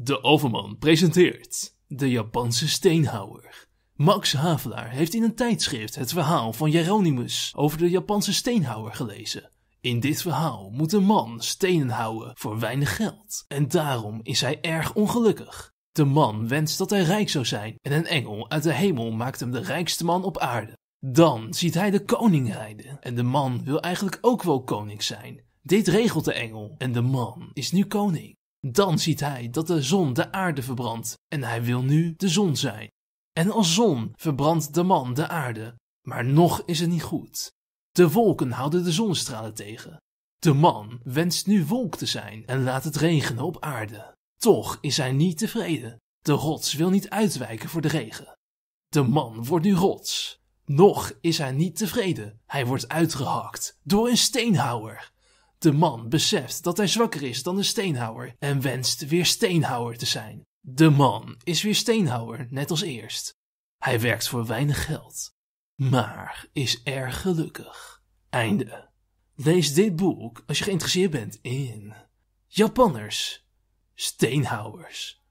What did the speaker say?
De Overman presenteert De Japanse Steenhouwer. Max Havelaar heeft in een tijdschrift het verhaal van Jeronimus over de Japanse steenhouwer gelezen. In dit verhaal moet een man stenen houden voor weinig geld en daarom is hij erg ongelukkig. De man wenst dat hij rijk zou zijn en een engel uit de hemel maakt hem de rijkste man op aarde. Dan ziet hij de koning rijden en de man wil eigenlijk ook wel koning zijn. Dit regelt de engel en de man is nu koning. Dan ziet hij dat de zon de aarde verbrandt en hij wil nu de zon zijn. En als zon verbrandt de man de aarde, maar nog is het niet goed. De wolken houden de zonnestralen tegen. De man wenst nu wolk te zijn en laat het regenen op aarde. Toch is hij niet tevreden. De rots wil niet uitwijken voor de regen. De man wordt nu rots. Nog is hij niet tevreden. Hij wordt uitgehakt door een steenhouwer. De man beseft dat hij zwakker is dan de steenhouwer en wenst weer steenhouwer te zijn. De man is weer steenhouwer, net als eerst. Hij werkt voor weinig geld, maar is erg gelukkig. Einde. Lees dit boek als je geïnteresseerd bent in Japanners, steenhouwers